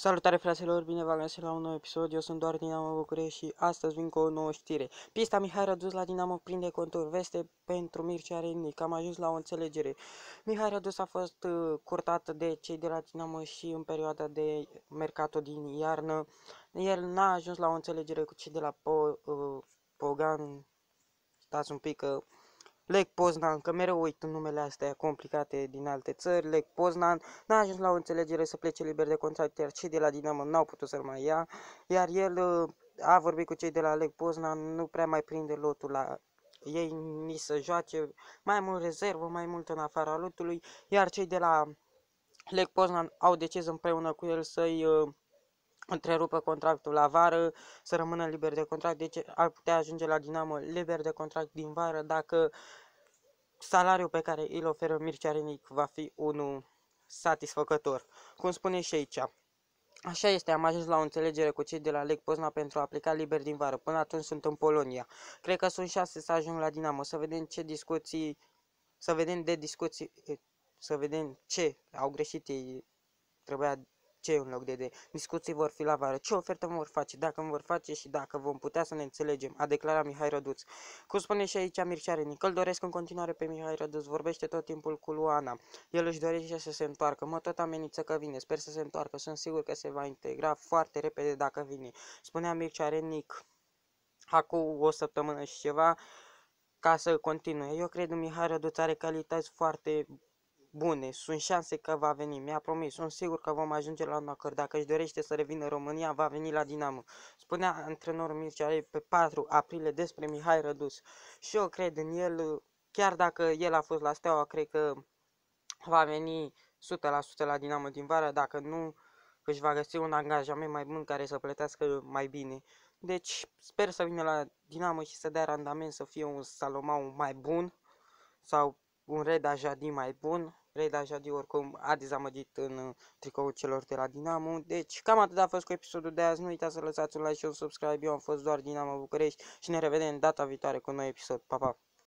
Salutare fraților, bine v-am găsit la un nou episod, eu sunt doar Dinamo București și astăzi vin cu o nouă știre. Pista Mihai Rădus la Dinamo prinde de conturi, veste pentru Mircea Renic, am ajuns la o înțelegere. Mihai Rădus a fost uh, curtat de cei de la Dinamo și în perioada de mercato din iarnă. El n-a ajuns la o înțelegere cu cei de la po, uh, Pogan, stați un pic că... Uh, Lec Poznan, că mereu uit numele astea complicate din alte țări, Lec Poznan, n-a ajuns la o înțelegere să plece liber de contract, iar cei de la Dinamo n-au putut să-l mai ia, iar el uh, a vorbit cu cei de la Lec Poznan, nu prea mai prinde lotul la ei ni să joace mai mult rezervă, mai mult în afara lotului, iar cei de la Lec Poznan au decis împreună cu el să-i uh, întrerupă contractul la vară, să rămână liber de contract, deci ar putea ajunge la Dinamo liber de contract din vară dacă salariul pe care îl oferă Mircea Renic va fi unul satisfăcător. Cum spune și aici, Așa este, am ajuns la o înțelegere cu cei de la Leg Pozna pentru a aplica liber din vară. Până atunci sunt în Polonia. Cred că sunt șase să ajung la Dinamo. Să vedem ce discuții, să vedem de discuții, să vedem ce au greșit ei. Trebuia ce un loc de de. Discuții vor fi la vară. Ce ofertă vor face, dacă mă vor face și dacă vom putea să ne înțelegem, a declarat Mihai Răduț. Cum spune și aici Mircea îl doresc în continuare pe Mihai Răduț, vorbește tot timpul cu Luana. El își dorește să se întoarcă, mă tot amenință că vine, sper să se întoarcă, sunt sigur că se va integra foarte repede dacă vine, spunea Mircea Renic. Acum o săptămână și ceva, ca să continue. Eu cred că Mihai Răduț are calități foarte bune, sunt șanse că va veni, mi-a promis, sunt sigur că vom ajunge la un acord, dacă își dorește să revină în România, va veni la Dinamo. Spunea antrenorul Mircea Rei pe 4 aprilie despre Mihai Rădus și eu cred în el, chiar dacă el a fost la Steaua, cred că va veni 100% la Dinamo din vară, dacă nu își va găsi un angajament mai bun care să plătească mai bine. Deci sper să vină la Dinamo și să dea randament să fie un Salomau mai bun sau un Reda Jadi mai bun Reda Jadi oricum a dezamăgit în uh, tricoul celor de la Dinamo. Deci cam atât a fost cu episodul de azi. Nu uitați să lăsați un like și un subscribe. Eu am fost doar Dinamo București și ne revedem data viitoare cu un nou episod. Pa, pa!